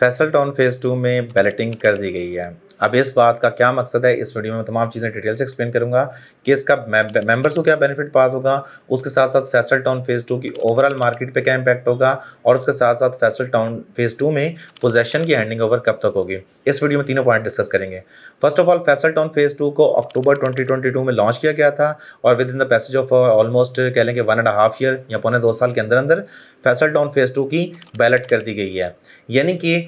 Faisal town phase two में balloting कर दी गई है अब इस बात का क्या मकसद है इस वीडियो में तमाम चीज़ें डिटेल से एक्सप्लेन करूंगा कि इसका मेंबर्स को क्या बेनिफिट पास होगा उसके साथ साथ फैसल टाउन फेज़ टू की ओवरऑल मार्केट पे क्या इंपैक्ट होगा और उसके साथ साथ फैसल टाउन फेज़ टू में पोजेशन की हैंडिंग ओवर कब तक होगी इस वीडियो में तीनों पॉइंट डिस्कस करेंगे first of all Faisal town phase two को अक्टूबर ट्वेंटी में लॉन्च किया गया था और within the passage of almost कह लेंगे वन एंड हाफ ईयर या पौने दो साल के अंदर अंदर फैसल टाउन फेज़ टू की बैलेट कर दी गई है यानी कि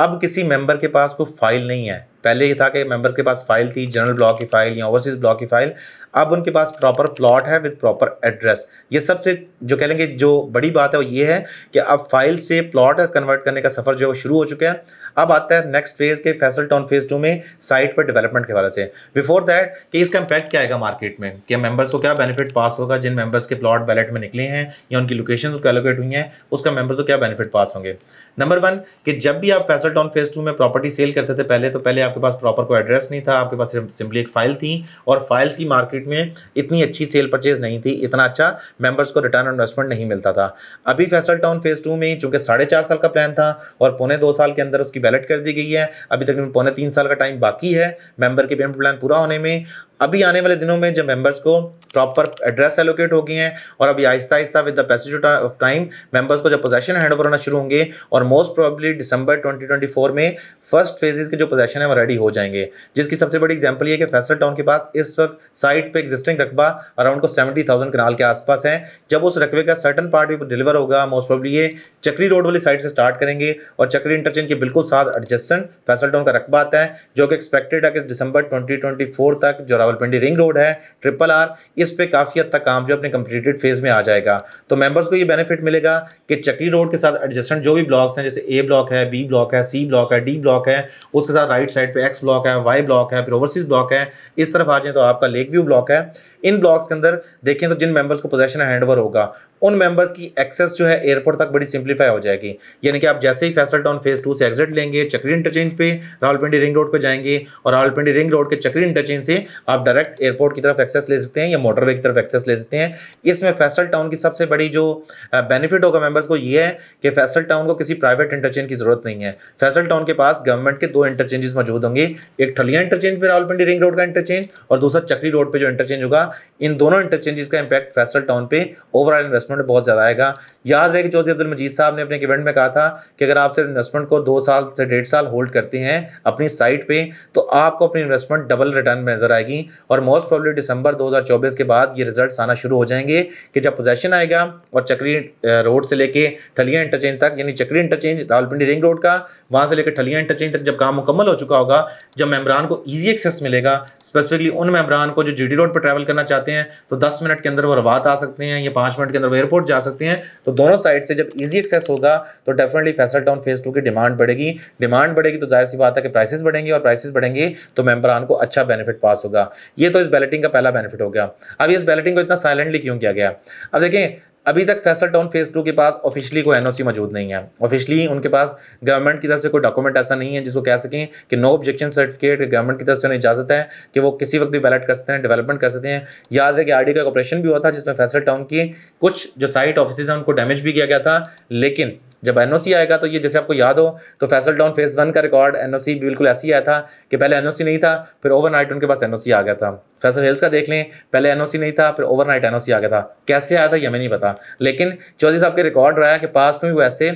अब किसी मेंबर के पास कोई फाइल नहीं है पहले ये था कि मेंबर के पास फाइल थी जनरल ब्लॉक की फाइल या ओवरसीज ब्लॉक की फाइल अब उनके पास प्रॉपर प्लॉट है विद प्रॉपर एड्रेस ये सबसे जो कह लेंगे जो बड़ी बात है वो ये है कि अब फाइल से प्लॉट कन्वर्ट करने का सफ़र जो है शुरू हो चुका है अब आता है नेक्स्ट फेज़ के फैसल टाउन फेज़ टू में साइट पर डेवलपमेंट के हवाले से बिफोर दैट कि इसका इम्पैक्ट क्या आएगा मार्केट में कि मेंबर्स को क्या बेनिफिट पास होगा जिन मेंबर्स के प्लॉट बैलेट में निकले हैं या उनकी लोकेशन को एलोकेट हुई हैं उसका मेंबर्स को क्या बेनिफिट पास होंगे नंबर वन कि जब भी आप Faisal consult on phase two में प्रॉपर्टी सेल करते थे पहले तो पहले आपके पास प्रॉपर कोई एड्रेस नहीं था आपके पास सिंपली एक फाइल थी और फाइल्स की मार्केट में इतनी अच्छी सेल परचेज नहीं थी इतना अच्छा मेंबर्स को रिटर्न ऑन इन्वेस्टमेंट नहीं मिलता था अभी फैसल टाउन फेज टू में चूंकि साढ़े चार साल का प्लान था और पौने दो साल के अंदर उसकी बैलेट कर दी गई है अभी तकरीबन पौने तीन साल का टाइम बाकी है मेंबर के पेमेंट प्लान पूरा होने में अभी आने वाले दिनों में जब मेंबर्स को प्रॉपर एड्रेस एलोकेट हो गए हैं और अभी आहिस्ता आहिस्ता with the passage of time members को जब पोजेशन हैंड ओवर होना शुरू होंगे और मोस्ट प्रोबेबली दिसंबर 2024 में फर्स्ट फेजेस के जो पोजेशन है वो रेडी हो जाएंगे जिसकी सबसे बड़ी एग्जाम्पल ये कि फैसल टाउन के पास इस वक्त साइट पर एग्जिस्टिंग रकबा अराउंड को सेवेंटी थाउजेंड कनाल के आसपास है जब उस रकबे का सर्टन पार्ट भी डिलीवर होगा मोस्ट प्रॉबली ये चक्री रोड वाली साइड से स्टार्ट करेंगे और चक्री इंटरचेंज के बिल्कुल साथ एडजस्टेंट फैसल टाउन का रकबा आता है जो कि एक्सपेक्टेड है कि दिसंबर ट्वेंटी तक जो रावलपिंडी रिंग रोड है ट्रिपल आर इस पे काफ़ी हद तक काम जो अपने कंप्लीटेड फेज में आ जाएगा तो मेंबर्स को ये बेनिफिट मिलेगा कि चक्री रोड के साथ एडजस्टेंट जो भी ब्लॉक्स हैं जैसे ए ब्लॉक है बी ब्लॉक है सी ब्लॉक है डी ब्लॉक है उसके साथ राइट साइड पर एक्स ब्लॉक है वाई ब्लॉक है फिर ओवरसीज ब्लॉक है इस तरफ आ जाए तो आपका लेक व्यू ब्लॉक है इन ब्लॉक्स के अंदर देखें तो जिन मेंबर्स को पोजेशन हैंड ओवर होगा उन मेंबर्स की एक्सेस जो है एयरपोर्ट तक बड़ी सिंप्लीफाई हो जाएगी यानी कि आप जैसे ही फैसल टाउन फेज टू से एग्जिट लेंगे चक्री इंटरचेंज पे रावलपिंडी रिंग रोड पे जाएंगे और रावलपिंडी रिंग रोड के चक्री इंटरचेंज से आप डायरेक्ट एयरपोर्ट की तरफ एक्सेस ले सकते हैं या मोटरवे की तरफ एक्सेस ले सकते हैं इसमें फैसल टाउन की सबसे बड़ी जो बेनिफिट होगा मेम्बर्स को ये है कि फैसल टाउन को किसी प्राइवेट इंटरचेंज की जरूरत नहीं है फैसल टाउन के पास गवर्नमेंट के दो इंटरचेंजेस मौजूद होंगे एक ठलिया इंटरचेंज पर रावलपिंडी रिंग रोड का इंटरचेंज और दूसरा चक्री रोड पर जो इंटरचेंज होगा इन दोनों इंटरचेंजेस का इंपैक्ट फैसल टाउन पे ओवरऑल इन्वेस्टमेंट बहुत ज़्यादा आएगा याद रहे कि चौधरी अब्दुल मजीद साहब ने अपने इवेंट में कहा था कि अगर आप सिर्फ इन्वेस्टमेंट को दो साल से डेढ़ साल होल्ड करते हैं अपनी साइट पे तो आपको अपनी इन्वेस्टमेंट डबल रिटर्न में नजर आएगी और मोस्ट प्रॉब्लली दिसंबर दो के बाद ये रिजल्ट आना शुरू हो जाएंगे कि जब पोजेशन आएगा और चक्री रोड से लेकर ठलिया इंटरचेंज तक यानी चक्री इंटरचेंज रावलपिंडी रिंग रोड का वहाँ से लेकर ठलिया इंटरचेंज तक जब काम मुकम्मल हो चुका होगा जब मेम्बरान को ईजी एक्सेस मिलेगा स्पेसिफिकली उन मेम्बरान को जो जी रोड पर ट्रैवल करना करना चाहते हैं तो दस मिनट के अंदर वो रवात आ सकते हैं या पाँच मिनट के अंदर वो एयरपोर्ट जा सकते हैं तो दोनों साइड से जब ईजी एक्सेस होगा तो definitely Faisal town phase two की डिमांड बढ़ेगी डिमांड बढ़ेगी तो जाहिर सी बात है कि प्राइसेस बढ़ेंगे और प्राइसेस बढ़ेंगे तो मेम्बरान को अच्छा बेनिफिट पास होगा ये तो इस बैलेटिंग का पहला बेनिफिट हो गया अब इस बैलेटिंग को इतना साइलेंटली क्यों किया गया अब देखें अभी तक फैसल टाउन फेज टू के पास ऑफिशियली कोई एनओसी मौजूद नहीं है ऑफिशियली उनके पास गवर्नमेंट की तरफ से कोई डॉक्यूमेंट ऐसा नहीं है जिसको कह सकें कि नो ऑब्जेक्शन सर्टिफिकेट गवर्नमेंट की तरफ से उन्हें इजाजत है कि वो किसी वक्त भी बैलेट कर सकते हैं डेवलपमेंट कर सकते हैं याद है कि आर का ऑपरेशन भी हुआ था जिसमें फैसल टाउन की कुछ जो साइट ऑफिस हैं उनको डैमेज भी किया गया था लेकिन जब एन आएगा तो ये जैसे आपको याद हो तो फैसल डाउन फेज़ वन का रिकॉर्ड एन बिल्कुल ऐसे ही आया था कि पहले एन नहीं था फिर ओवरनाइट उनके पास एन आ गया था फैसल हिल्स का देख लें पहले एन नहीं था फिर ओवरनाइट एन आ गया था कैसे आया था ये हमें नहीं पता लेकिन चौधरी साहब के रिकॉर्ड रहा है कि पास में वो ऐसे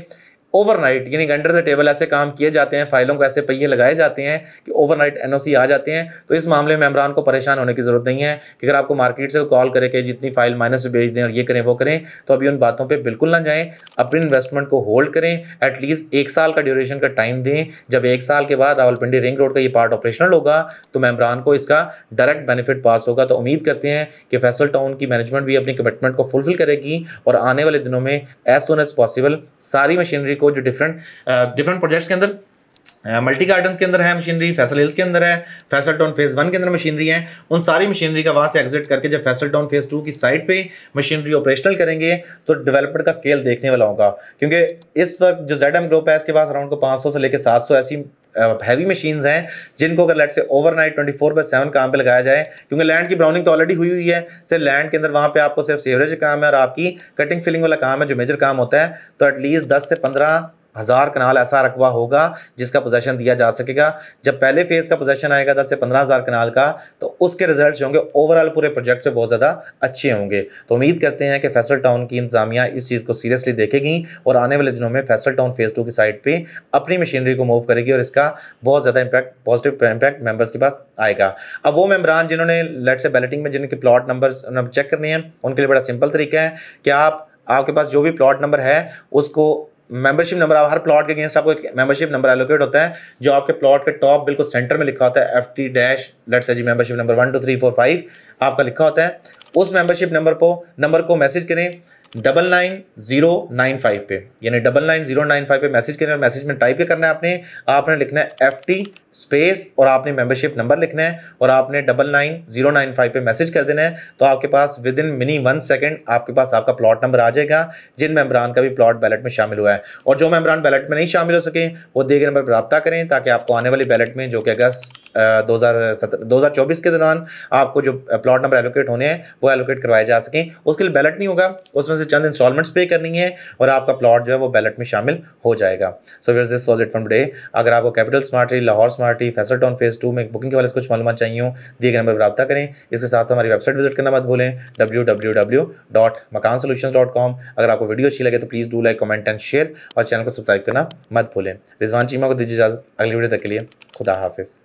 ओवरनाइट यानी अंडर द टेबल ऐसे काम किए जाते हैं फाइलों को ऐसे पहिए लगाए जाते हैं कि ओवरनाइट एनओसी आ जाते हैं तो इस मामले में इमरान को परेशान होने की ज़रूरत नहीं है कि अगर आपको मार्केट से कॉल करे कि जितनी फाइल माइनस भेज दें और ये करें वो करें तो अभी उन बातों पर बिल्कुल ना जाएँ अपने इन्वेस्टमेंट को होल्ड करें एटलीस्ट एक साल का ड्यूरेशन का टाइम दें जब एक साल के बाद रावलपिंडी रिंग रोड का ये पार्ट ऑपरेशनल होगा तो मैमरान को इसका डायरेक्ट बेनिफिट पास होगा तो उम्मीद करते हैं कि फैसल टाउन की मैनेजमेंट भी अपनी कमिटमेंट को फुलफिल करेगी और आने वाले दिनों में एज सुन एज पॉसिबल सारी मशीनरी को जो डिफरेंट डिफरेंट प्रोजेक्ट्स के अंदर मल्टी uh, गार्डन के अंदर है मशीनरी फैसल हिल्स के अंदर है फैसल टाउन फेज़ वन के अंदर मशीनरी है उन सारी मशीनरी का वहाँ से एग्जिट करके जब फैसल टाउन फेज़ टू की साइड पे मशीनरी ऑपरेशनल करेंगे तो डेवलपर का स्केल देखने वाला होगा क्योंकि इस वक्त जो जेड एम ग्रुप है इसके पास अराउंड को 500 से लेकर 700 ऐसी हैवी मशीन्स हैं जिनको अगर लेट से ओवरनाइट 24 फोर बाई सेवन काम पे लगाया जाए क्योंकि लैंड की ब्राउनिंग तो ऑलरेडी हुई हुई है सिर्फ लैंड के अंदर वहाँ पे आपको सिर्फ सेवरेज काम है और आपकी कटिंग फिलिंग वाला काम है जो मेजर काम होता है तो एटलीस्ट दस से पंद्रह हज़ार कनाल ऐसा रकबा होगा जिसका पोजेशन दिया जा सकेगा जब पहले फेज़ का पोजेशन आएगा दस से पंद्रह हज़ार कनाल का तो उसके रिजल्ट होंगे ओवरऑल पूरे प्रोजेक्ट से बहुत ज़्यादा अच्छे होंगे तो उम्मीद करते हैं कि फैसल टाउन की इंतजामिया इस चीज़ को सीरियसली देखेगी और आने वाले दिनों में फैसल टाउन फेज़ टू की साइड पर अपनी मशीनरी को मूव करेगी और इसका बहुत ज़्यादा इम्पैक्ट पॉजिटिव इम्पैक्ट मेम्बर्स के पास आएगा अब वो मेम्बरान जिन्होंने लेट से बैलेटिंग में जिनके प्लाट नंबर चेक करने हैं उनके लिए बड़ा सिंपल तरीका है कि आप आपके पास जो भी प्लॉट नंबर है उसको मेंबरशिप नंबर हर प्लॉट के अगेंस्ट आपको एक मेंबरशिप नंबर एलोकेट होता है जो आपके प्लॉट के टॉप बिल्कुल सेंटर में लिखा होता है एफ टी डैश लेट्स जी membership number one two three four five आपका लिखा होता है उस मेंबरशिप नंबर को नंबर को मैसेज करें double nine zero nine five पे यानी double nine zero nine five पे मैसेज करें और मैसेज में टाइप करना है आपने आपने लिखना है एफ टी स्पेस और आपने मेंबरशिप नंबर लिखना है और आपने double nine zero nine five पर मैसेज कर देना है तो आपके पास within mini one second आपके पास आपका प्लॉट नंबर आ जाएगा जिन मेम्बरान का भी प्लॉट बैलेट में शामिल हुआ है और जो मेम्बरान बैलेट में नहीं शामिल हो सके वो दिए गए नंबर पर रब्ता करें ताकि आपको आने वाली बैलेट में जो कि अगस्त दो हज़ार चौबीस के दौरान आपको जो प्लॉट नंबर एलोकेट होने हैं वो एलोकेट करवाए जा सकें उसके लिए बैलेट नहीं होगा उसमें से चंद इंस्टॉलमेंट्स पे करनी है और आपका प्लॉट जो है वो बैलेट में शामिल हो जाएगा so guys this was it from day अगर आपको capital smart Lahore smart party Faisal town phase two में बुकिंग के वाले कुछ मालूम चाहिए हो दिए गए नंबर पर रबा करें इसके साथ हमारी वेबसाइट विजिट करना मत भूलें डब्ल्यू अगर आपको वीडियो अच्छी लगे तो please do like comment and share और चैनल को सब्सक्राइब करना मत भूलें रिजवान चीमा को दीजिए इजाज़त अगली वीडियो तक के लिए खुदा हाफिज़